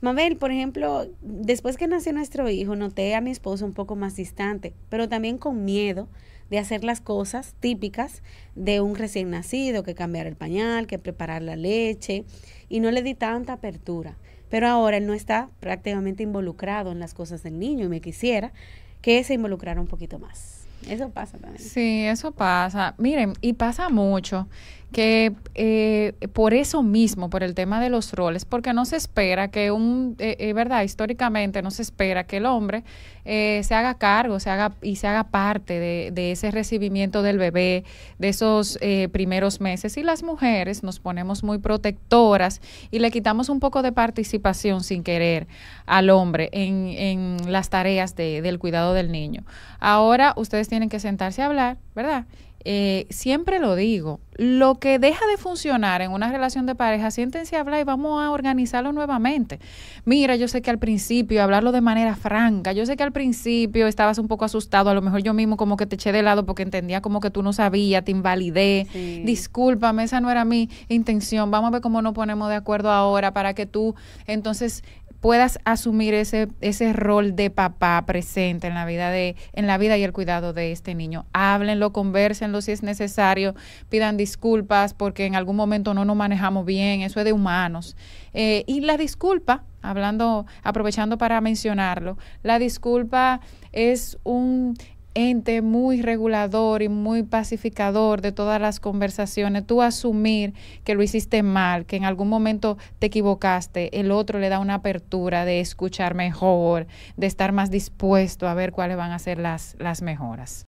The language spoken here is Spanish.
Mabel, por ejemplo, después que nació nuestro hijo, noté a mi esposo un poco más distante, pero también con miedo de hacer las cosas típicas de un recién nacido, que cambiar el pañal, que preparar la leche, y no le di tanta apertura. Pero ahora él no está prácticamente involucrado en las cosas del niño y me quisiera que se involucrara un poquito más. Eso pasa también. Sí, eso pasa. Miren, y pasa mucho que eh, por eso mismo, por el tema de los roles, porque no se espera que un, es eh, eh, verdad, históricamente no se espera que el hombre se haga cargo se haga, y se haga parte de, ese recibimiento del bebé, de esos primeros meses. Y las mujeres nos ponemos muy protectoras y le quitamos un poco de participación sin querer al hombre en, en las tareas de, del cuidado del niño. Ahora ustedes tienen que sentarse a hablar, ¿verdad? Eh, siempre lo digo, lo que deja de funcionar en una relación de pareja, siéntense a hablar y vamos a organizarlo nuevamente. Mira, yo sé que al principio, hablarlo de manera franca, yo sé que al principio estabas un poco asustado, a lo mejor yo mismo como que te eché de lado porque entendía como que tú no sabías, te invalidé, discúlpame, esa no era mi intención, vamos a ver cómo nos ponemos de acuerdo ahora para que tú entonces puedas asumir ese, ese rol de papá presente en la vida de, en la vida y el cuidado de este niño. Háblenlo, conversenlo si es necesario, pidan disculpas porque en algún momento no nos manejamos bien, eso es de humanos. Eh, y la disculpa, hablando, aprovechando para mencionarlo, la disculpa es un muy regulador y muy pacificador de todas las conversaciones, tú asumir que lo hiciste mal, que en algún momento te equivocaste, el otro le da una apertura de escuchar mejor, de estar más dispuesto a ver cuáles van a ser las, las mejoras.